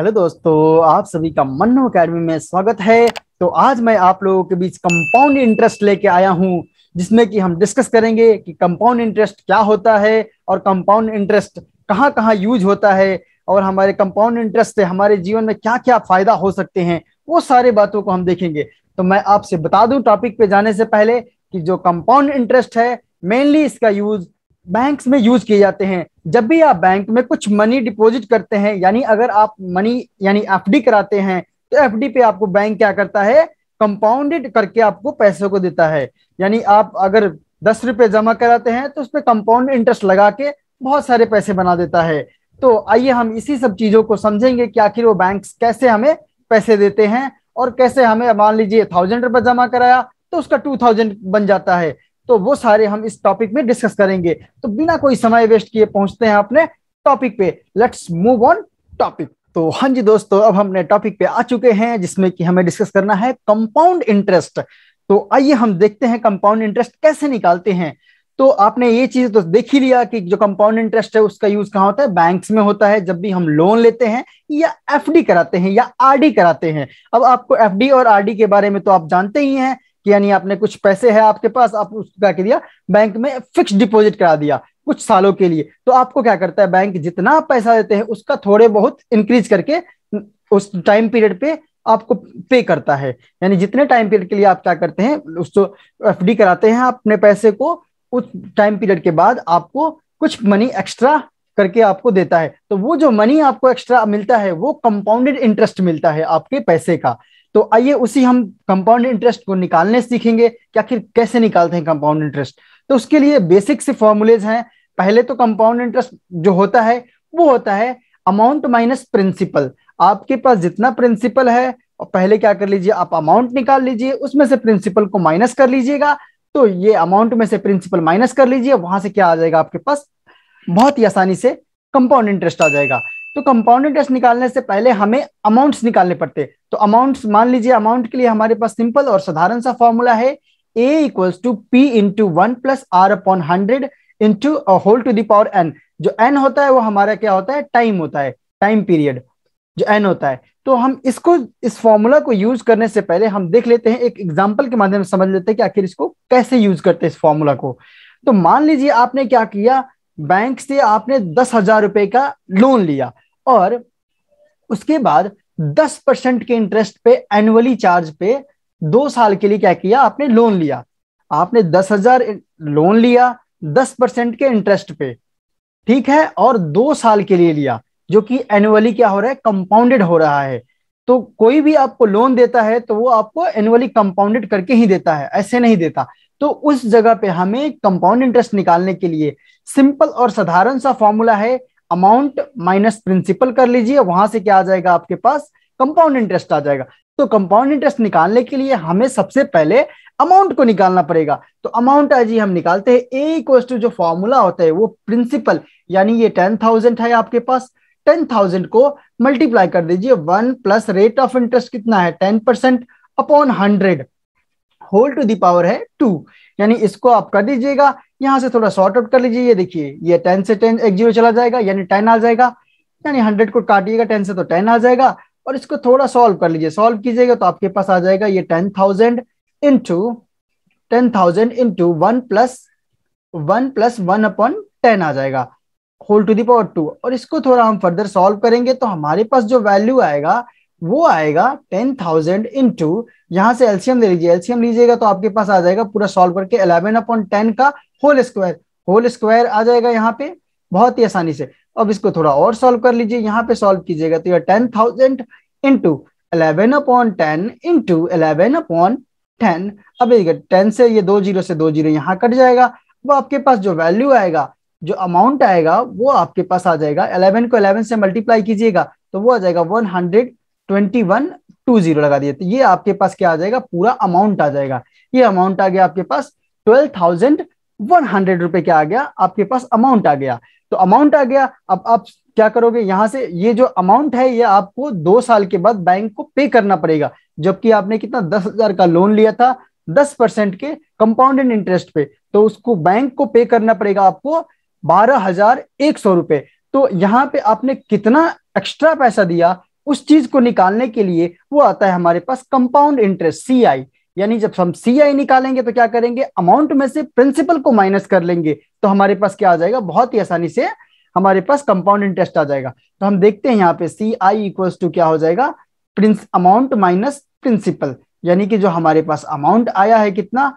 hello दोस्तों आप सभी का मन्नू अकेडमी में स्वागत है तो आज मैं आप लोगों के बीच कंपाउंड इंटरेस्ट लेके आया हूं जिसमें कि हम डिस्कस करेंगे कि कंपाउंड इंटरेस्ट क्या होता है और कंपाउंड इंटरेस्ट कहाँ कहाँ यूज होता है और हमारे कंपाउंड इंटरेस्ट से हमारे जीवन में क्या क्या फायदा हो सकते हैं वो सारे बातों को हम देखेंगे तो मैं आपसे बता दूं टॉपिक पे जाने से पहले कि जो कंपाउंड इंटरेस्ट है मेनली इसका यूज बैंक्स में यूज किए जाते हैं जब भी आप बैंक में कुछ मनी डिपॉजिट करते हैं यानी अगर आप मनी यानी एफडी कराते हैं तो एफडी पे आपको बैंक क्या करता है कंपाउंडेड करके आपको पैसों को देता है यानी आप अगर दस रुपये जमा कराते हैं तो उस पर कंपाउंड इंटरेस्ट लगा के बहुत सारे पैसे बना देता है तो आइए हम इसी सब चीजों को समझेंगे कि आखिर वो बैंक कैसे हमें पैसे देते हैं और कैसे हमें मान लीजिए थाउजेंड रुपये जमा कराया तो उसका टू थाउजेंड बन जाता है तो वो सारे हम इस टॉपिक में डिस्कस करेंगे तो बिना कोई समय वेस्ट किए पहुंचते हैं अपने टॉपिक पे लेट्स मूव ऑन टॉपिक तो हाँ जी दोस्तों अब हमने टॉपिक पे आ चुके हैं जिसमें कि हमें डिस्कस करना है कंपाउंड इंटरेस्ट तो आइए हम देखते हैं कंपाउंड इंटरेस्ट कैसे निकालते हैं तो आपने ये चीज तो देख ही लिया कि जो कंपाउंड इंटरेस्ट है उसका यूज कहाँ होता है बैंक्स में होता है जब भी हम लोन लेते हैं या एफडी कराते हैं या आरडी कराते हैं अब आपको एफडी और आरडी के बारे में तो आप जानते ही हैं कि यानी आपने कुछ पैसे है आपके पास आप उसको क्या दिया बैंक में फिक्स डिपॉजिट करा दिया कुछ सालों के लिए तो आपको क्या करता है बैंक जितना पैसा देते हैं उसका थोड़े बहुत इंक्रीज करके उस टाइम पीरियड पे आपको पे करता है यानी जितने टाइम पीरियड के लिए आप क्या करते हैं उस एफ तो कराते हैं अपने पैसे को उस टाइम पीरियड के बाद आपको कुछ मनी एक्स्ट्रा करके आपको देता है तो वो जो मनी आपको एक्स्ट्रा मिलता है वो कंपाउंडेड इंटरेस्ट मिलता है आपके पैसे का तो आइए उसी हम कंपाउंड इंटरेस्ट को निकालने सीखेंगे कि आखिर कैसे निकालते हैं कंपाउंड इंटरेस्ट तो उसके लिए बेसिक से फॉर्मुलेज हैं पहले तो कंपाउंड इंटरेस्ट जो होता है वो होता है अमाउंट माइनस प्रिंसिपल आपके पास जितना प्रिंसिपल है और पहले क्या कर लीजिए आप अमाउंट निकाल लीजिए उसमें से प्रिंसिपल को माइनस कर लीजिएगा तो ये अमाउंट में से प्रिंसिपल माइनस कर लीजिए वहां से क्या आ जाएगा आपके पास बहुत ही आसानी से कंपाउंड इंटरेस्ट आ जाएगा तो कंपाउंड इंटरेस्ट निकालने से पहले हमें अमाउंट्स निकालने पड़ते तो अमाउंट्स मान लीजिए अमाउंट के लिए हमारे पास सिंपल और साधारण सा फॉर्मूला है A equals to P into one plus R upon hundred into whole to the power N जो एन होता है वो हमारा क्या होता है टाइम होता है टाइम पीरियड जो एन होता है तो हम इसको इस फॉर्मूला को यूज करने से पहले हम देख लेते हैं एक एग्जाम्पल के माध्यम से समझ लेते हैं कि आखिर इसको कैसे यूज करते हैं इस फॉर्मूला को तो मान लीजिए आपने क्या किया बैंक से आपने दस हजार रुपए का लोन लिया और उसके बाद दस परसेंट के इंटरेस्ट पे एनुअली चार्ज पे दो साल के लिए क्या किया आपने लोन लिया आपने दस हजार लोन लिया दस परसेंट के इंटरेस्ट पे ठीक है और दो साल के लिए लिया जो कि एनुअली क्या हो रहा है कंपाउंडेड हो रहा है तो कोई भी आपको लोन देता है तो वो आपको एनुअली कंपाउंडेड करके ही देता है ऐसे नहीं देता तो उस जगह पे हमें कंपाउंड इंटरेस्ट निकालने के लिए सिंपल और साधारण सा फॉर्मूला है अमाउंट माइनस प्रिंसिपल कर लीजिए वहां से क्या आ जाएगा आपके पास कंपाउंड इंटरेस्ट आ जाएगा तो कंपाउंड इंटरेस्ट निकालने के लिए हमें सबसे पहले अमाउंट को निकालना पड़ेगा तो अमाउंट आज हम निकालते हैं ए इक्वल टू जो फॉर्मूला होता है वो प्रिंसिपल यानी ये टेन थाउजेंड है आपके पास टेन थाउजेंड को मल्टीप्लाई कर दीजिए one plus rate of interest कितना है ten percent upon hundred whole to the power है टू यानी इसको आप कर दीजिएगा यहाँ से थोड़ा शॉर्ट आउट कर लीजिए ये देखिए ये टेन से टेन एक जीरो चला जाएगा यानी टेन आ जाएगा यानी हंड्रेड को काटिएगा टेन से तो टेन आ जाएगा और इसको थोड़ा सॉल्व कर लीजिए सॉल्व कीजिएगा तो आपके पास आ जाएगा ये ten thousand into ten thousand into one plus one plus one upon ten आ जाएगा होल टू दावर टू और इसको थोड़ा हम फर्दर सॉल्व करेंगे तो हमारे पास जो वैल्यू आएगा वो आएगा टेन थाउजेंड इन टू यहां से एल्सियम ले लीजिए एल्सियम लीजिएगा तो आपके पास आ जाएगा पूरा सॉल्व करके अलेवन अपॉन टेन का होल स्क्वायर होल स्क्वायर आ जाएगा यहाँ पे बहुत ही आसानी से अब इसको थोड़ा और सॉल्व कर लीजिए यहाँ पे सॉल्व कीजिएगा तो यह ten thousand into eleven upon ten into eleven upon ten अब टेन से ये दो जीरो से दो जीरो यहाँ कट जाएगा वो आपके पास जो वैल्यू आएगा जो अमाउंट आएगा वो आपके पास आ जाएगा 11 को 11 से मल्टीप्लाई कीजिएगा तो वो आ जाएगा 100 ट्वेंटी वन टू जीरो लगा दिया तो ये आपके पास क्या आ जाएगा पूरा अमाउंट आ जाएगा ये अमाउंट आ गया आपके पास ट्वेल्व थाउजेंड वन हंड्रेड रुपए क्या आ गया आपके पास अमाउंट आ गया तो अमाउंट आ गया अब आप क्या करोगे यहां से ये जो अमाउंट है ये आपको दो साल के बाद बैंक को पे करना पड़ेगा जबकि आपने कितना दस हजार का लोन लिया था दस परसेंट के कंपाउंडेड इंटरेस्ट पे तो उसको बैंक को पे करना पड़ेगा आपको बारह हजार एक सौ रुपए तो यहाँ पे आपने कितना एक्स्ट्रा पैसा दिया उस चीज को निकालने के लिए वो आता है हमारे पास कंपाउंड इंटरेस्ट सी आई यानी जब हम सी आई निकालेंगे तो क्या करेंगे अमाउंट में से प्रिंसिपल को माइनस कर लेंगे तो हमारे पास क्या आ जाएगा बहुत ही आसानी से हमारे पास कंपाउंड इंटरेस्ट आ जाएगा तो हम देखते हैं यहाँ पे सी आई इक्वल्स टू क्या हो जाएगा प्रिंस अमाउंट माइनस प्रिंसिपल यानी कि जो हमारे पास अमाउंट आया है कितना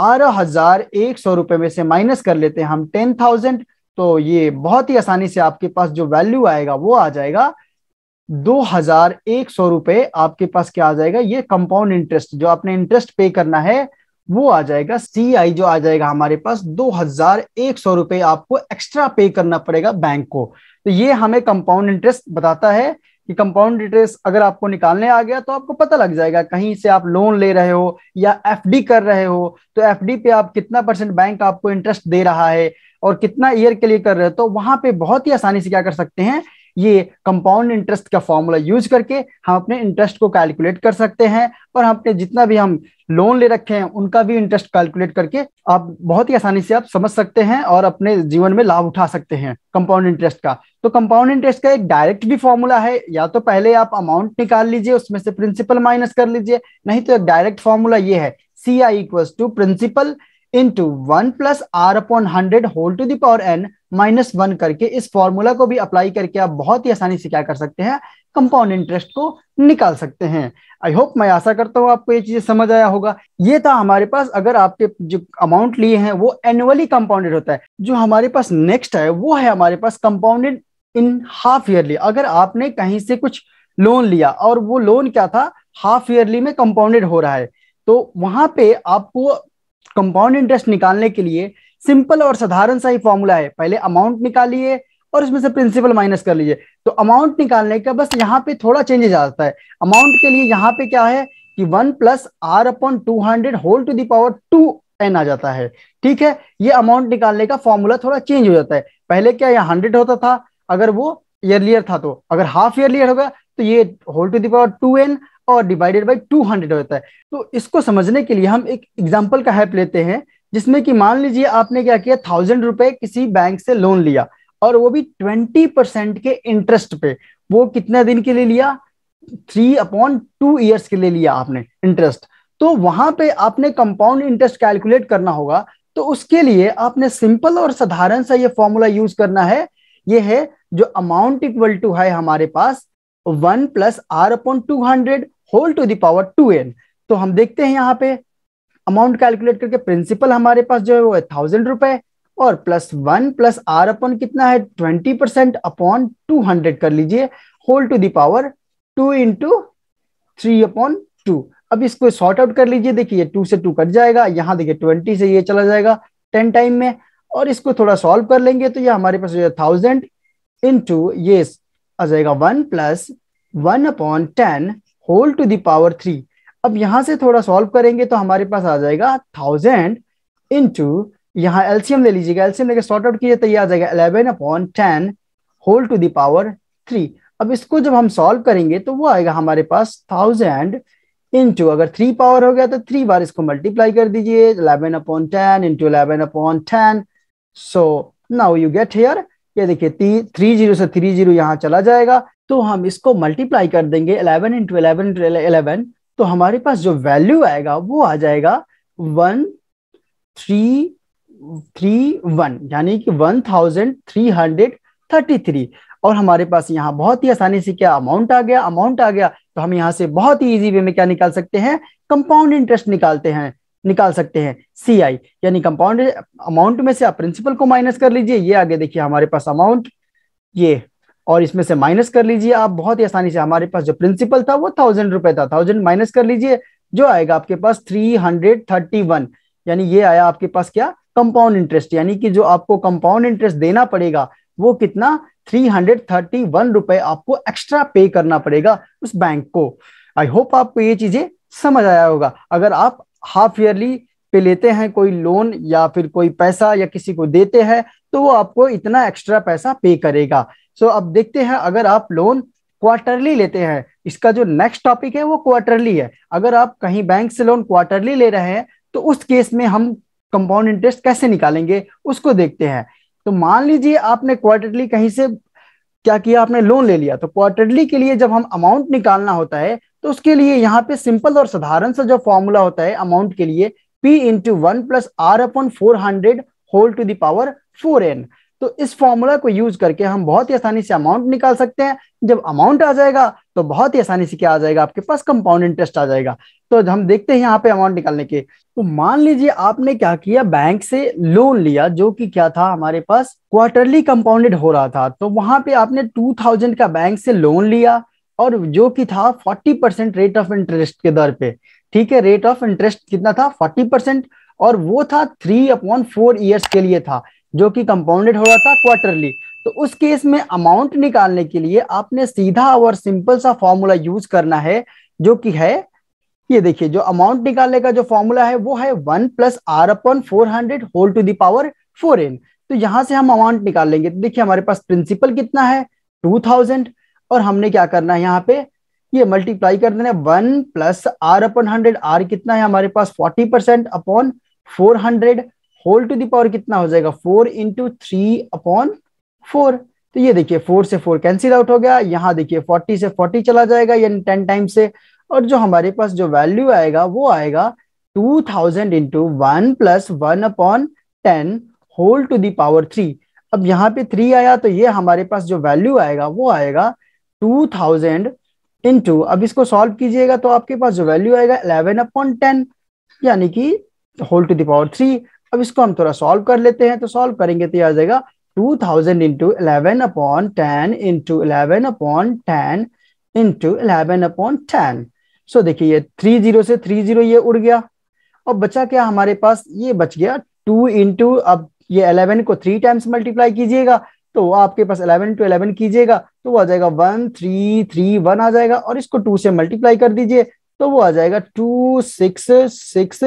बारह हजार एक सौ रुपए में से माइनस कर लेते हैं हम टेन थाउजेंड तो ये बहुत ही आसानी से आपके पास जो वैल्यू आएगा वो आ जाएगा दो हजार एक सौ रुपए आपके पास क्या आ जाएगा ये कंपाउंड इंटरेस्ट जो आपने इंटरेस्ट पे करना है वो आ जाएगा सी आई जो आ जाएगा हमारे पास दो हजार एक सौ रुपए आपको एक्स्ट्रा पे करना पड़ेगा बैंक को तो ये हमें कंपाउंड इंटरेस्ट बताता है कि कंपाउंड इंटरेस्ट अगर आपको निकालने आ गया तो आपको पता लग जाएगा कहीं से आप लोन ले रहे हो या डी कर रहे हो तो डी पे आप कितना परसेंट बैंक आपको इंटरेस्ट दे रहा है और कितना ईयर के लिए कर रहे हो तो वहां पे बहुत ही आसानी से क्या कर सकते हैं ये कंपाउंड इंटरेस्ट का फॉर्मूला यूज करके हम अपने इंटरेस्ट को कैलकुलेट कर सकते हैं और हम अपने जितना भी हम लोन ले रखे हैं उनका भी इंटरेस्ट कैलकुलेट करके आप बहुत ही आसानी से आप समझ सकते हैं और अपने जीवन में लाभ उठा सकते हैं कंपाउंड इंटरेस्ट का तो कंपाउंड इंटरेस्ट का एक डायरेक्ट भी फॉर्मूला है या तो पहले आप अमाउंट निकाल लीजिए उसमें से प्रिंसिपल माइनस कर लीजिए नहीं तो एक डायरेक्ट फॉर्मूला ये है C I equals to principal into one plus R upon hundred whole to the power N minus one करके इस फॉर्मूला को भी अप्लाई करके आप बहुत ही आसानी से क्या कर सकते हैं कंपाउंड इंटरेस्ट को निकाल सकते हैं आई होप मैं आशा करता हूँ आपको ये चीजें समझ आया होगा ये था हमारे पास अगर आपके जो अमाउंट लिए हैं वो एनुअली कंपाउंडेड होता है जो हमारे पास नेक्स्ट है वो है हमारे पास कंपाउंडेड इन हाफ ईयरली अगर आपने कहीं से कुछ लोन लिया और वो लोन क्या था हाफ ईयरली में कंपाउंडेड हो रहा है तो वहां पे आपको कंपाउंड इंटरेस्ट निकालने के लिए सिंपल और साधारण सा ही फॉर्मूला है पहले अमाउंट निकालिए और इसमें से प्रिंसिपल माइनस कर लीजिए तो अमाउंट निकालने का बस यहाँ पे थोड़ा चेंजेस आ जाता है अमाउंट के लिए यहाँ पे क्या है कि one plus R upon two hundred whole to the power two N आ जाता है ठीक है ये अमाउंट निकालने का फॉर्मूला थोड़ा चेंज हो जाता है पहले क्या यहाँ हंड्रेड होता था अगर वो ईयरलियर था तो अगर हाफ ईयरलियर होगा तो ये whole to the power two N और डिवाइडेड बाई टू हंड्रेड होता है तो इसको समझने के लिए हम एक एग्जाम्पल का हेल्प लेते हैं जिसमें कि मान लीजिए आपने क्या किया थाउजेंड रुपए किसी बैंक से लोन लिया और वो भी ट्वेंटी परसेंट के इंटरेस्ट पे वो कितने दिन के लिए लिया थ्री अपॉन टू ईयर्स के लिए लिया आपने इंटरेस्ट तो वहां पे आपने कंपाउंड इंटरेस्ट कैलकुलेट करना होगा तो उसके लिए आपने सिंपल और साधारण सा ये फॉर्मूला यूज करना है ये है जो अमाउंट इक्वल टू है हमारे पास one plus R upon two hundred whole to the power two N तो हम देखते हैं यहाँ पे अमाउंट कैलकुलेट करके प्रिंसिपल हमारे पास जो है वो है थाउजेंड रुपए और plus one plus R upon कितना है twenty percent upon two hundred कर लीजिए whole to the power two into three upon two अब इसको सॉर्ट आउट कर लीजिए देखिए टू से टू कट जाएगा यहाँ देखिए ट्वेंटी से ये चला जाएगा टेन टाइम में और इसको थोड़ा सॉल्व कर लेंगे तो ये हमारे पास थाउजेंड इन थाउजेंड इंटू ये आ जाएगा one plus one upon ten whole to the power three अब यहां से थोड़ा सॉल्व करेंगे तो हमारे पास आ जाएगा थाउजेंड इंटू यहाँ एल्सियम ले लीजिएगा एल्सियम लेकर शॉर्ट आउट कीजिए तो ये आ जाएगा eleven upon ten whole to the power three अब इसको जब हम सॉल्व करेंगे तो वो आएगा हमारे पास थाउजेंड इंटू अगर थ्री पावर हो गया तो थ्री बार इसको मल्टीप्लाई कर दीजिए eleven upon ten into eleven upon ten so now you get here ये देखिए थ्री जीरो से थ्री जीरो यहाँ चला जाएगा तो हम इसको मल्टीप्लाई कर देंगे eleven into eleven into eleven तो हमारे पास जो वैल्यू आएगा वो आ जाएगा वन थ्री थ्री वन यानी कि one thousand three hundred thirty three और हमारे पास यहाँ बहुत ही आसानी से क्या अमाउंट आ गया अमाउंट आ गया तो हम यहाँ से बहुत ही इजी वे में क्या निकाल सकते हैं कंपाउंड इंटरेस्ट निकालते हैं निकाल सकते हैं सी आई यानी कंपाउंड अमाउंट में से आप प्रिंसिपल को माइनस कर लीजिए ये आगे देखिए हमारे पास अमाउंट ये और इसमें से माइनस कर लीजिए आप बहुत ही आसानी से हमारे पास जो प्रिंसिपल था वो थाउजेंड रुपए था थाउजेंड माइनस कर लीजिए जो आएगा आपके पास थ्री हंड्रेड थर्टी वन यानी ये आया आपके पास क्या कंपाउंड इंटरेस्ट यानी कि जो आपको कंपाउंड इंटरेस्ट देना पड़ेगा वो कितना थ्री हंड्रेड थर्टी वन रुपए आपको एक्स्ट्रा पे करना पड़ेगा उस बैंक को आई होप आपको ये चीजें समझ आया होगा अगर आप हाफ ईयरली पे लेते हैं कोई लोन या फिर कोई पैसा या किसी को देते हैं तो वो आपको इतना एक्स्ट्रा पैसा पे करेगा सो अब देखते हैं अगर आप लोन क्वार्टरली लेते हैं इसका जो नेक्स्ट टॉपिक है वो क्वार्टरली है अगर आप कहीं बैंक से लोन क्वार्टरली ले रहे हैं तो उस केस में हम कंपाउंड इंटरेस्ट कैसे निकालेंगे उसको देखते हैं तो मान लीजिए आपने क्वार्टरली कहीं से क्या किया आपने लोन ले लिया तो क्वार्टरली के लिए जब हम अमाउंट निकालना होता है तो उसके लिए यहाँ पे सिंपल और साधारण सा जो फॉर्मूला होता है अमाउंट के लिए P into one plus R upon four hundred whole to the power four N तो इस फॉर्मूला को यूज करके हम बहुत ही आसानी से अमाउंट निकाल सकते हैं जब अमाउंट आ जाएगा तो बहुत ही आसानी से क्या आ जाएगा आपके पास कंपाउंड इंटरेस्ट आ जाएगा तो हम देखते हैं यहाँ पे अमाउंट निकालने के तो मान लीजिए आपने क्या किया बैंक से लोन लिया जो कि क्या था हमारे पास क्वार्टरली कंपाउंडेड हो रहा था तो वहां पे आपने टू थाउजेंड का बैंक से लोन लिया और जो कि था forty percent rate of interest के दर पे ठीक है रेट ऑफ इंटरेस्ट कितना था फोर्टी परसेंट और वो था थ्री अपॉन फोर ईयर्स के लिए था जो कि कंपाउंडेड हो रहा था क्वार्टरली तो उस केस में अमाउंट निकालने के लिए आपने सीधा और सिंपल सा फॉर्मूला यूज करना है जो कि है ये देखिए जो अमाउंट निकालने का जो फॉर्मूला है वो है one plus R upon four hundred whole to the power four N तो यहां से हम अमाउंट निकाल लेंगे तो देखिए हमारे पास प्रिंसिपल कितना है टू थाउजेंड और हमने क्या करना है यहाँ पे ये मल्टीप्लाई कर देना है one plus R upon hundred R कितना है हमारे पास forty percent upon four hundred whole to the power कितना हो जाएगा four into three upon four तो ये देखिए फोर से फोर कैंसिल आउट हो गया यहाँ देखिए फोर्टी से फोर्टी चला जाएगा यानी टेन टाइम से और जो हमारे पास जो वैल्यू आएगा वो आएगा two thousand into one plus one upon ten whole to the power three अब यहाँ पे थ्री आया तो ये हमारे पास जो वैल्यू आएगा वो आएगा टू थाउजेंड इंटू अब इसको सॉल्व कीजिएगा तो आपके पास जो वैल्यू आएगा इलेवन अपॉन टेन यानी कि होल टू दावर थ्री अब इसको हम थोड़ा सॉल्व कर लेते हैं तो सॉल्व करेंगे तो यह आ जाएगा two thousand into eleven upon ten into eleven upon ten into eleven upon ten so देखिए ये थ्री जीरो से थ्री जीरो ये उड़ गया और बचा क्या हमारे पास ये बच गया टू इंटू अब ये इलेवन को थ्री टाइम्स मल्टीप्लाई कीजिएगा तो आपके पास इलेवन टू इलेवन कीजिएगा तो वो आ जाएगा वन थ्री थ्री वन आ जाएगा और इसको टू से मल्टीप्लाई कर दीजिए तो वो आ जाएगा टू सिक्स सिक्स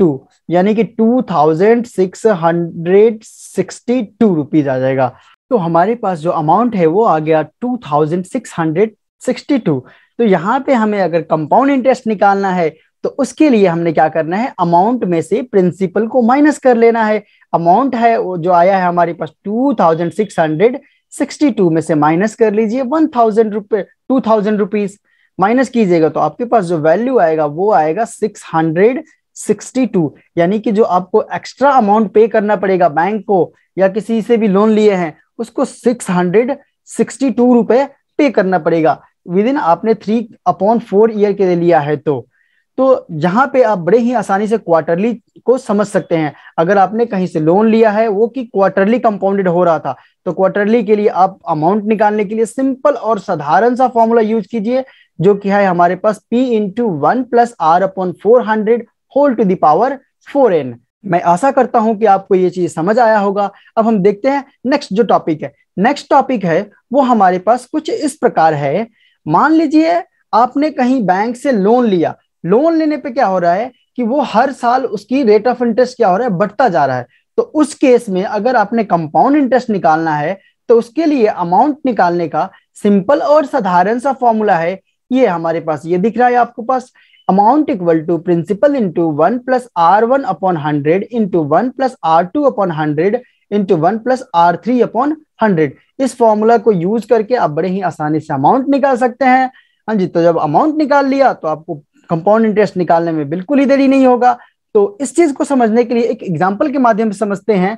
टू यानी कि two thousand six hundred sixty two rupees आ जाएगा तो हमारे पास जो अमाउंट है वो आ गया two thousand six hundred sixty two तो यहाँ पे हमें अगर कंपाउंड इंटरेस्ट निकालना है तो उसके लिए हमने क्या करना है अमाउंट में से प्रिंसिपल को माइनस कर लेना है अमाउंट है जो आया है हमारे पास two thousand six hundred sixty two में से माइनस कर लीजिए वन थाउजेंड रुपये टू थाउजेंड रुपीज माइनस कीजिएगा तो आपके पास जो वैल्यू आएगा वो आएगा सिक्स हंड्रेड 62 यानी कि जो आपको एक्स्ट्रा अमाउंट पे करना पड़ेगा बैंक को या किसी से भी लोन लिए हैं उसको सिक्स हंड्रेड सिक्सटी टू रुपए पे करना पड़ेगा विद इन आपने थ्री अपॉन फोर ईयर के लिए लिया है तो तो जहां पे आप बड़े ही आसानी से क्वार्टरली को समझ सकते हैं अगर आपने कहीं से लोन लिया है वो कि क्वार्टरली कंपाउंडेड हो रहा था तो क्वार्टरली के लिए आप अमाउंट निकालने के लिए सिंपल और साधारण सा फॉर्मूला यूज कीजिए जो कि है हमारे पास P into one plus R upon four hundred whole to the power four N मैं आशा करता हूं कि आपको ये चीज समझ आया होगा अब हम देखते हैं नेक्स्ट जो टॉपिक है नेक्स्ट टॉपिक है वो हमारे पास कुछ इस प्रकार है मान लीजिए आपने कहीं बैंक से लोन लिया लोन लेने पे क्या हो रहा है कि वो हर साल उसकी रेट ऑफ इंटरेस्ट क्या हो रहा है बढ़ता जा रहा है तो उस केस में अगर आपने कंपाउंड इंटरेस्ट निकालना है तो उसके लिए अमाउंट निकालने का सिंपल और साधारण सा फॉर्मूला है ये हमारे पास ये दिख रहा है आपको पास amount equal to principal into 1 plus r1 upon 100 into 1 plus r2 upon 100 into one plus R three upon hundred इस फॉर्मूला को यूज करके आप बड़े ही आसानी से अमाउंट निकाल सकते हैं हाँ जी तो जब अमाउंट निकाल लिया तो आपको कंपाउंड इंटरेस्ट निकालने में बिल्कुल ही देरी नहीं होगा तो इस चीज को समझने के लिए एक एग्जाम्पल के माध्यम से समझते हैं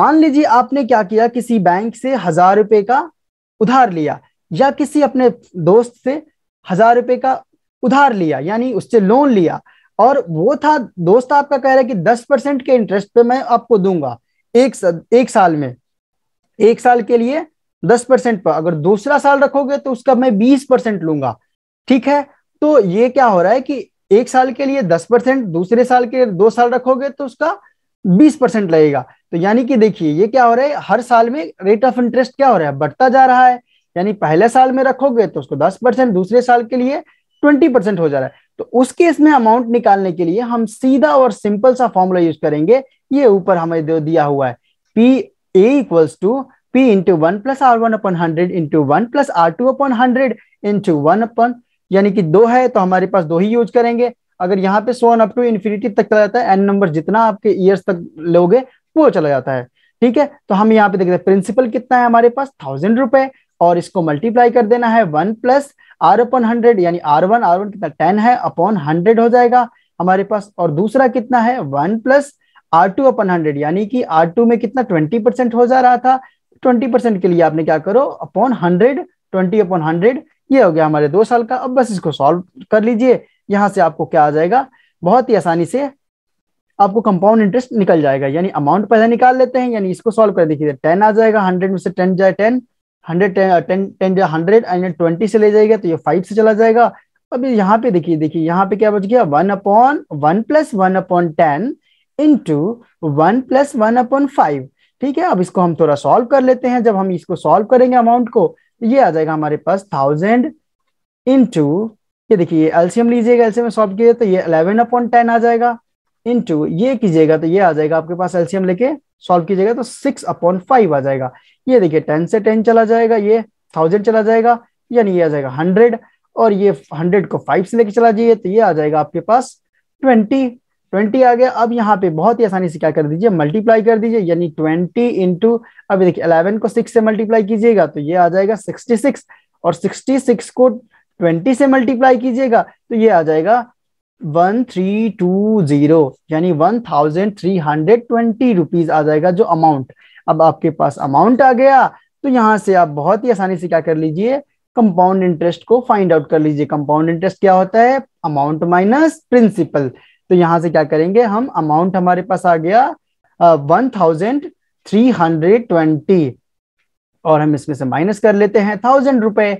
मान लीजिए आपने क्या किया किसी बैंक से हजार रुपए का उधार लिया या किसी अपने दोस्त से हजार रुपए का उधार लिया यानी उससे लोन लिया और वो था दोस्त आपका कह रहा है कि दस परसेंट के इंटरेस्ट पे मैं आपको दूंगा एक एक साल में एक साल के लिए दस परसेंट पर अगर दूसरा साल रखोगे तो उसका मैं बीस परसेंट लूंगा ठीक है तो ये क्या हो रहा है कि एक साल के लिए दस परसेंट दूसरे साल के दो साल रखोगे तो उसका बीस परसेंट लगेगा तो यानी कि देखिए ये क्या हो रहा है हर साल में रेट ऑफ इंटरेस्ट क्या हो रहा है बढ़ता जा रहा है यानी पहले साल में रखोगे तो उसको दस परसेंट दूसरे साल के लिए ट्वेंटी परसेंट हो जा रहा है तो उस केस में अमाउंट निकालने के लिए हम सीधा और सिंपल सा फॉर्मूला यूज करेंगे ये ऊपर हमें दिया हुआ है P A equals to P into one plus R one upon hundred into one plus R two upon hundred into one upon यानी कि दो है तो हमारे पास दो ही यूज करेंगे अगर यहाँ पे सोन अप टू इन्फिनिटी तक चला जाता है एन नंबर जितना आपके ईयर्स तक लोगे वो चला जाता है ठीक है तो हम यहाँ पे देखते हैं प्रिंसिपल कितना है हमारे पास थाउजेंड रुपए और इसको मल्टीप्लाई कर देना है one plus R upon hundred यानी आर वन आर वन कितना टेन है अपॉन हंड्रेड हो जाएगा हमारे पास और दूसरा कितना है one plus R two upon hundred यानी कि आर टू में कितना ट्वेंटी परसेंट हो जा रहा था ट्वेंटी परसेंट के लिए आपने क्या करो upon hundred twenty upon hundred ये हो गया हमारे दो साल का अब बस इसको सॉल्व कर लीजिए यहां से आपको क्या आ जाएगा बहुत ही आसानी से आपको कंपाउंड इंटरेस्ट निकल जाएगा यानी अमाउंट पहले निकाल लेते हैं यानी इसको सॉल्व कर देखिए टेन आ जाएगा हंड्रेड में से टेन जाए टेन हंड्रेड ट्वेंटी से ले जाएगा तो ये फाइव से चला जाएगा अब यहाँ पे देखिए देखिए यहाँ पे क्या बच गया one upon one plus one upon ten into one plus one upon five ठीक है अब इसको हम थोड़ा सॉल्व कर लेते हैं जब हम इसको सॉल्व करेंगे अमाउंट को तो ये आ जाएगा हमारे पास थाउजेंड इंटू ये देखिए एल्सियम लीजिएगा एल्सियम सॉल्व किया तो ये अलेवन अपॉन टेन आ जाएगा इंटू ये कीजिएगा तो ये आ जाएगा आपके पास एलसीएम लेके सॉल्व कीजिएगा तो सिक्स अपॉन फाइव आ जाएगा ये देखिए टेन से टेन चला जाएगा ये थाउजेंड चला जाएगा यानी ये आ जाएगा हंड्रेड और ये हंड्रेड को फाइव से लेके चला जाइए तो ये आ जाएगा आपके पास ट्वेंटी ट्वेंटी आ गया अब यहाँ पे बहुत ही आसानी से क्या कर दीजिए मल्टीप्लाई कर दीजिए यानी ट्वेंटी इंटू अभी देखिए अलेवन को सिक्स से मल्टीप्लाई कीजिएगा तो ये आ जाएगा सिक्सटी सिक्स और सिक्सटी सिक्स को ट्वेंटी से मल्टीप्लाई कीजिएगा तो ये आ जाएगा वन थ्री टू जीरो यानी one thousand three hundred twenty rupees आ जाएगा जो अमाउंट अब आपके पास अमाउंट आ गया तो यहां से आप बहुत ही आसानी से क्या कर लीजिए कंपाउंड इंटरेस्ट को फाइंड आउट कर लीजिए कंपाउंड इंटरेस्ट क्या होता है अमाउंट माइनस प्रिंसिपल तो यहां से क्या करेंगे हम अमाउंट हमारे पास आ गया one thousand three hundred twenty और हम इसमें से माइनस कर लेते हैं थाउजेंड रुपए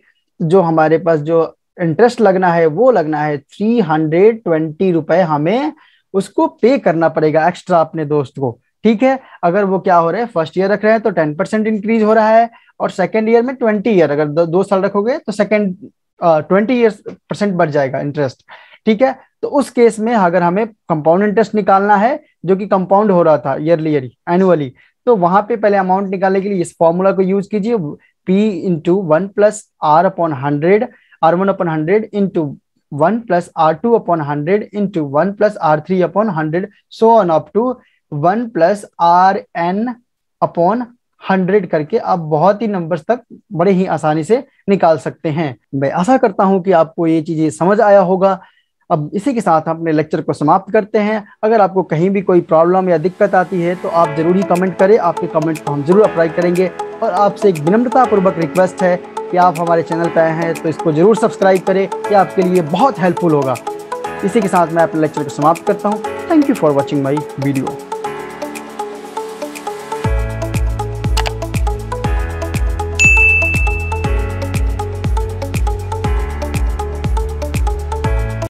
जो हमारे पास जो इंटरेस्ट लगना है वो लगना है थ्री हंड्रेड ट्वेंटी रुपए हमें उसको पे करना पड़ेगा एक्स्ट्रा अपने दोस्त को ठीक है अगर वो क्या हो रहा है फर्स्ट ईयर रख रहे हैं तो टेन परसेंट इंक्रीज हो रहा है और सेकेंड ईयर में ट्वेंटी ईयर अगर दो, दो साल रखोगे तो सेकेंड ट्वेंटी ईयर परसेंट बढ़ जाएगा इंटरेस्ट ठीक है तो उस केस में अगर हमें कंपाउंड इंटरेस्ट निकालना है जो कि कंपाउंड हो रहा था ईयरली ईयर एनुअली तो वहां पे पहले अमाउंट निकालने के लिए इस फॉर्मूला को यूज कीजिए P into one plus R upon hundred R one upon hundred into one plus R two upon hundred into one plus R three upon hundred so on up to one plus R N upon hundred करके आप बहुत ही numbers तक बड़े ही आसानी से निकाल सकते हैं मैं आशा करता हूं कि आपको ये चीजें समझ आया होगा अब इसी के साथ हम अपने लेक्चर को समाप्त करते हैं अगर आपको कहीं भी कोई प्रॉब्लम या दिक्कत आती है तो आप ज़रूर ही कमेंट करें आपके कमेंट को हम जरूर अप्लाई करेंगे और आपसे एक विनम्रतापूर्वक रिक्वेस्ट है कि आप हमारे चैनल पर आए हैं तो इसको ज़रूर सब्सक्राइब करें ये आपके लिए बहुत हेल्पफुल होगा इसी के साथ मैं अपने लेक्चर को समाप्त करता हूँ thank you for watching my video